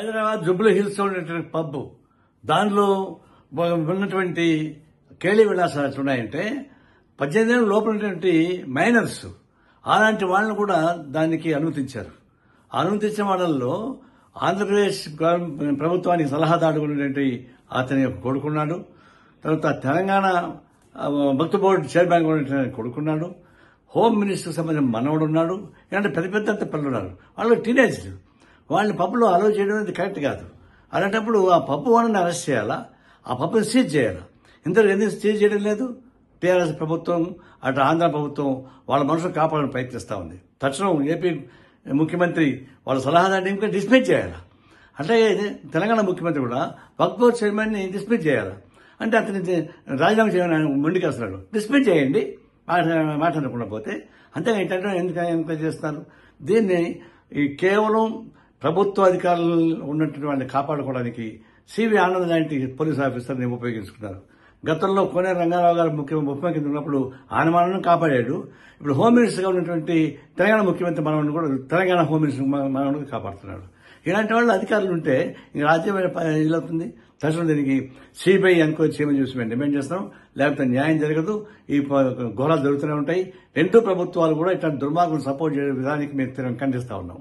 Hyderabad Jubilee Hills ఉన్నటువంటి pub దానిలో ఉన్నటువంటి కేళీ విలాసాలు ఉన్నాయంటే పద్దెనిమిది ఏళ్ళ లోపలటువంటి మైనర్స్ అలాంటి వాళ్ళని కూడా దానికి అనుమతించారు అనుమతించిన వాళ్ళల్లో ఆంధ్రప్రదేశ్ ప్రభుత్వానికి ఉన్నటువంటి అతని కొడుకున్నాడు తర్వాత తెలంగాణ భక్తు బోర్డు చైర్మన్ కొడుకున్నాడు హోమ్ మినిస్టర్ సంబంధించిన మనవడు ఉన్నాడు ఇలాంటి పెద్ద పెద్ద పిల్లలు వాళ్ళు టీనేజ్లు వాళ్ళని పప్పులో అలో చేయడం అనేది కరెక్ట్ కాదు అలాంటప్పుడు ఆ పప్పు వాళ్ళని అరెస్ట్ చేయాలా ఆ పప్పుని సీజ్ చేయాలా ఇంతలో ఎందుకు సీజ్ చేయడం లేదు టీఆర్ఎస్ ప్రభుత్వం అటు ఆంధ్ర ప్రభుత్వం వాళ్ళ మనసును కాపాడని ప్రయత్నిస్తూ ఉంది తక్షణం ఏపీ ముఖ్యమంత్రి వాళ్ళ సలహాదారుని ఇంకా డిస్మిస్ చేయాలా అంటే తెలంగాణ ముఖ్యమంత్రి కూడా వక్ఫ్ బోర్డ్ చైర్మన్ని డిస్మిస్ చేయాలా అంటే అతని రాజీనామా చేయమని ముందుకు వస్తున్నాడు డిస్మిస్ చేయండి మాట్లాడకుండా పోతే అంతేగా ఏంటంటే ఎందుకు ఎందుకు చేస్తున్నారు దీన్ని కేవలం ప్రభుత్వ అధికారులు ఉన్నటువంటి వాళ్ళని కాపాడుకోవడానికి సివి ఆనంద్ లాంటి పోలీస్ ఆఫీసర్ని ఉపయోగించుకున్నారు గతంలో కోనే రంగారావు గారు ముఖ్యమంత్రి ముఖ్యమంత్రి ఉన్నప్పుడు ఆనమానను కాపాడాడు ఇప్పుడు హోమ్ ఉన్నటువంటి తెలంగాణ ముఖ్యమంత్రి మనవని కూడా తెలంగాణ హోంమినిస్టర్ మినిస్టర్ కాపాడుతున్నాడు ఇలాంటి వాళ్ళు అధికారులు ఉంటే రాజ్యం అవుతుంది తక్షణం దీనికి సిబిఐ ఎన్క్వైరీ చేయమని చూసి మేము డిమాండ్ చేస్తాం లేకపోతే న్యాయం జరగదు ఈ ఘోరాలు జరుగుతూనే ఉంటాయి రెండు ప్రభుత్వాలు కూడా ఇట్లాంటి దుర్మార్గులు సపోర్ట్ విధానానికి మేము ఖండిస్తా ఉన్నాం